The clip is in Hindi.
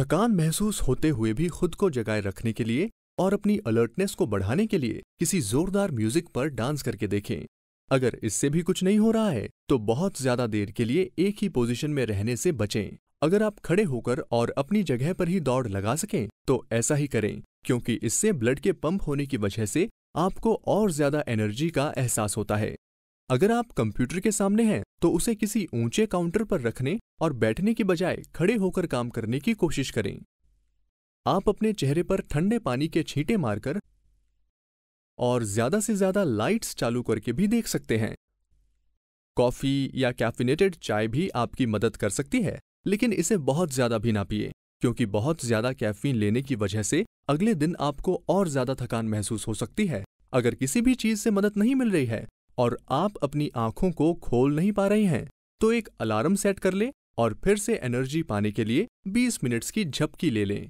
थकान महसूस होते हुए भी खुद को जगाए रखने के लिए और अपनी अलर्टनेस को बढ़ाने के लिए किसी जोरदार म्यूजिक पर डांस करके देखें अगर इससे भी कुछ नहीं हो रहा है तो बहुत ज्यादा देर के लिए एक ही पोजीशन में रहने से बचें अगर आप खड़े होकर और अपनी जगह पर ही दौड़ लगा सकें तो ऐसा ही करें क्योंकि इससे ब्लड के पंप होने की वजह से आपको और ज्यादा एनर्जी का एहसास होता है अगर आप कंप्यूटर के सामने हैं तो उसे किसी ऊंचे काउंटर पर रखने और बैठने की बजाय खड़े होकर काम करने की कोशिश करें आप अपने चेहरे पर ठंडे पानी के छींटे मारकर और ज्यादा से ज्यादा लाइट्स चालू करके भी देख सकते हैं कॉफी या कैफिनेटेड चाय भी आपकी मदद कर सकती है लेकिन इसे बहुत ज्यादा भी ना पिए क्योंकि बहुत ज्यादा कैफीन लेने की वजह से अगले दिन आपको और ज्यादा थकान महसूस हो सकती है अगर किसी भी चीज से मदद नहीं मिल रही है और आप अपनी आंखों को खोल नहीं पा रहे हैं तो एक अलार्म सेट कर लें और फिर से एनर्जी पाने के लिए 20 मिनट्स की झपकी ले लें